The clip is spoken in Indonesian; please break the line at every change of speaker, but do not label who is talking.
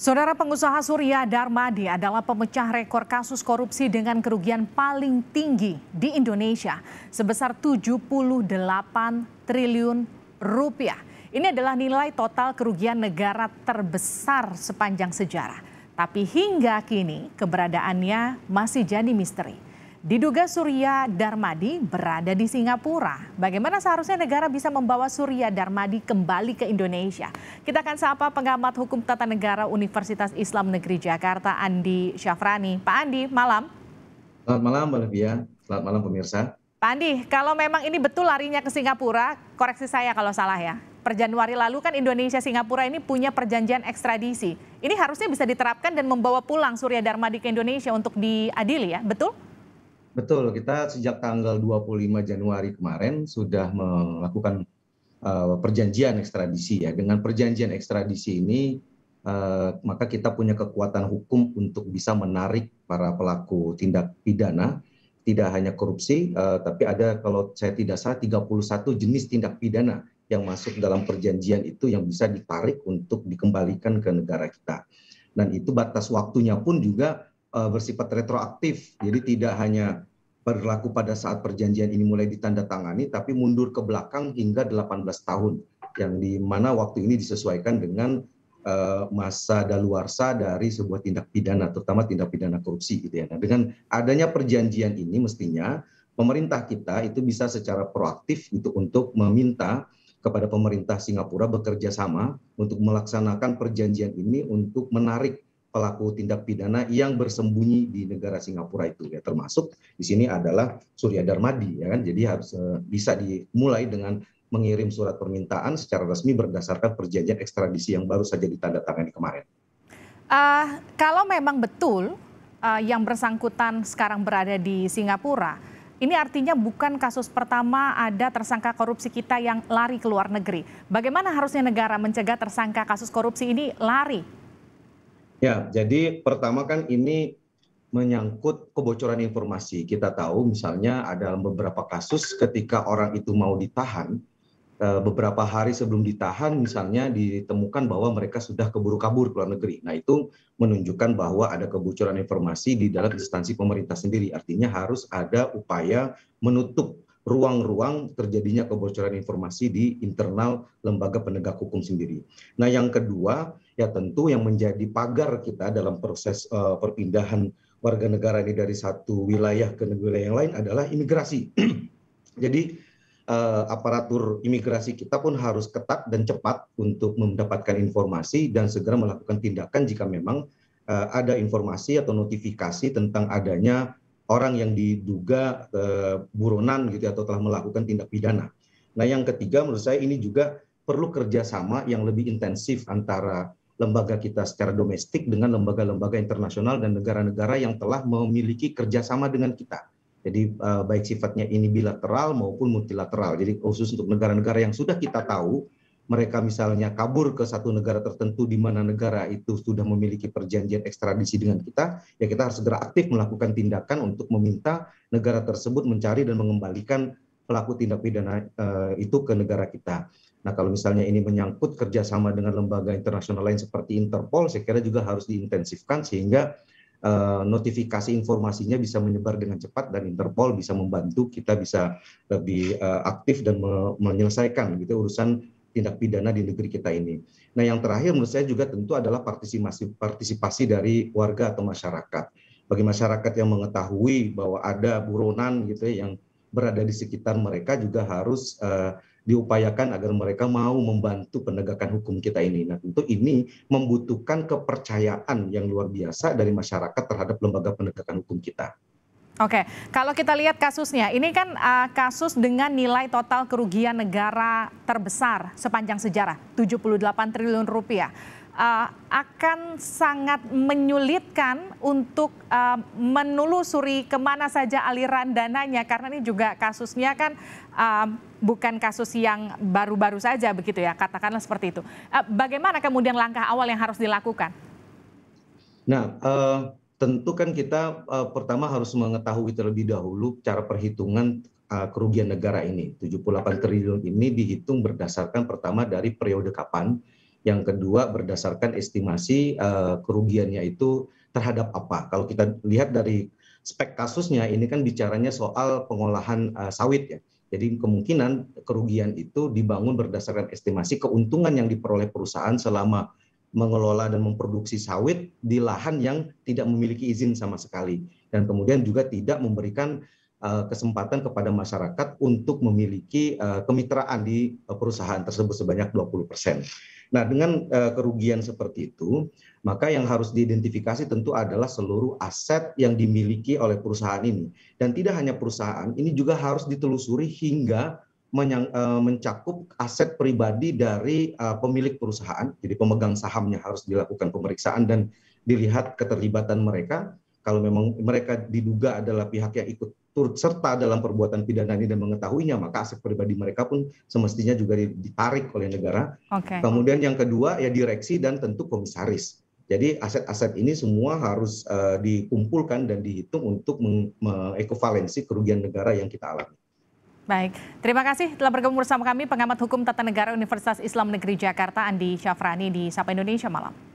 Saudara pengusaha Surya Darmadi adalah pemecah rekor kasus korupsi dengan kerugian paling tinggi di Indonesia sebesar 78 triliun rupiah. Ini adalah nilai total kerugian negara terbesar sepanjang sejarah. Tapi hingga kini keberadaannya masih jadi misteri. Diduga Surya Darmadi berada di Singapura. Bagaimana seharusnya negara bisa membawa Surya Darmadi kembali ke Indonesia? Kita akan sapa pengamat hukum tata negara Universitas Islam Negeri Jakarta, Andi Syafrani. Pak Andi, malam.
Selamat malam, Mbak Livia. Selamat malam, pemirsa.
Pak Andi, kalau memang ini betul larinya ke Singapura, koreksi saya kalau salah ya. Per Januari lalu kan Indonesia Singapura ini punya perjanjian ekstradisi. Ini harusnya bisa diterapkan dan membawa pulang Surya Darmadi ke Indonesia untuk diadili ya, betul?
Betul, kita sejak tanggal 25 Januari kemarin sudah melakukan uh, perjanjian ekstradisi ya. Dengan perjanjian ekstradisi ini uh, maka kita punya kekuatan hukum untuk bisa menarik para pelaku tindak pidana tidak hanya korupsi uh, tapi ada kalau saya tidak salah 31 jenis tindak pidana yang masuk dalam perjanjian itu yang bisa ditarik untuk dikembalikan ke negara kita. Dan itu batas waktunya pun juga bersifat retroaktif. Jadi tidak hanya berlaku pada saat perjanjian ini mulai ditandatangani, tapi mundur ke belakang hingga 18 tahun, yang di mana waktu ini disesuaikan dengan eh, masa daluarsa dari sebuah tindak pidana, terutama tindak pidana korupsi gitu ya. Nah, dengan adanya perjanjian ini mestinya pemerintah kita itu bisa secara proaktif itu untuk meminta kepada pemerintah Singapura bekerja sama untuk melaksanakan perjanjian ini untuk menarik pelaku tindak pidana yang bersembunyi di negara Singapura itu ya termasuk di sini adalah Surya Darmadi ya kan jadi harus eh, bisa dimulai dengan mengirim surat permintaan secara resmi berdasarkan perjanjian ekstradisi yang baru saja ditandatangani kemarin.
Uh, kalau memang betul uh, yang bersangkutan sekarang berada di Singapura, ini artinya bukan kasus pertama ada tersangka korupsi kita yang lari ke luar negeri. Bagaimana harusnya negara mencegah tersangka kasus korupsi ini lari
ya jadi pertama kan ini menyangkut kebocoran informasi kita tahu misalnya ada beberapa kasus ketika orang itu mau ditahan eh, beberapa hari sebelum ditahan misalnya ditemukan bahwa mereka sudah keburu kabur ke luar negeri. Nah, itu menunjukkan bahwa ada kebocoran informasi di dalam instansi pemerintah sendiri. Artinya harus ada upaya menutup ruang-ruang terjadinya kebocoran informasi di internal lembaga penegak hukum sendiri. Nah, yang kedua, ya tentu yang menjadi pagar kita dalam proses uh, perpindahan warga negara ini dari satu wilayah ke wilayah yang lain adalah imigrasi. Jadi uh, aparatur imigrasi kita pun harus ketat dan cepat untuk mendapatkan informasi dan segera melakukan tindakan jika memang uh, ada informasi atau notifikasi tentang adanya orang yang diduga uh, buronan gitu ya, atau telah melakukan tindak pidana. Nah yang ketiga menurut saya ini juga perlu kerjasama yang lebih intensif antara lembaga kita secara domestik dengan lembaga-lembaga internasional dan negara-negara yang telah memiliki kerjasama dengan kita. Jadi eh, baik sifatnya ini bilateral maupun multilateral. Jadi khusus untuk negara-negara yang sudah kita tahu, mereka misalnya kabur ke satu negara tertentu di mana negara itu sudah memiliki perjanjian ekstradisi dengan kita, ya kita harus segera aktif melakukan tindakan untuk meminta negara tersebut mencari dan mengembalikan pelaku tindak pidana eh, itu ke negara kita. Nah, kalau misalnya ini menyangkut kerjasama dengan lembaga internasional lain seperti Interpol, saya kira juga harus diintensifkan sehingga eh, notifikasi informasinya bisa menyebar dengan cepat dan Interpol bisa membantu kita bisa lebih eh, aktif dan menyelesaikan gitu urusan tindak pidana di negeri kita ini. Nah, yang terakhir menurut saya juga tentu adalah partisipasi partisipasi dari warga atau masyarakat. Bagi masyarakat yang mengetahui bahwa ada buronan gitu ya yang berada di sekitar mereka juga harus uh, diupayakan agar mereka mau membantu penegakan hukum kita ini. Nah, tentu ini membutuhkan kepercayaan yang luar biasa dari masyarakat terhadap lembaga penegakan hukum kita.
Oke, kalau kita lihat kasusnya, ini kan uh, kasus dengan nilai total kerugian negara terbesar sepanjang sejarah, 78 triliun rupiah uh, akan sangat menyulitkan untuk uh, menelusuri kemana saja aliran dananya karena ini juga kasusnya kan uh, bukan kasus yang baru-baru saja begitu ya katakanlah seperti itu. Uh, bagaimana kemudian langkah awal yang harus dilakukan?
Nah, uh, tentu kan kita uh, pertama harus mengetahui terlebih dahulu cara perhitungan uh, kerugian negara ini. 78 triliun ini dihitung berdasarkan pertama dari periode kapan, yang kedua berdasarkan estimasi eh, kerugiannya itu terhadap apa. Kalau kita lihat dari spek kasusnya ini kan bicaranya soal pengolahan eh, sawit ya. Jadi kemungkinan kerugian itu dibangun berdasarkan estimasi keuntungan yang diperoleh perusahaan selama mengelola dan memproduksi sawit di lahan yang tidak memiliki izin sama sekali dan kemudian juga tidak memberikan eh, kesempatan kepada masyarakat untuk memiliki kemitraan di perusahaan tersebut sebanyak 20 persen nah dengan eh, kerugian seperti itu maka yang harus diidentifikasi tentu adalah seluruh aset yang dimiliki oleh perusahaan ini dan tidak hanya perusahaan ini juga harus ditelusuri hingga eh, mencakup aset pribadi dari eh, pemilik perusahaan jadi pemegang sahamnya harus dilakukan pemeriksaan dan dilihat keterlibatan mereka kalau memang mereka diduga adalah pihak yang ikut turut serta dalam perbuatan pidana ini dan mengetahuinya, maka aset pribadi mereka pun semestinya juga ditarik oleh negara. Okay. Kemudian yang kedua ya direksi dan tentu komisaris. Jadi aset-aset ini semua harus uh, dikumpulkan dan dihitung untuk mengekovalensi kerugian negara yang kita alami.
Baik, terima kasih telah bergabung bersama kami pengamat hukum tata negara Universitas Islam Negeri Jakarta Andi Syafrani di Sapa Indonesia malam.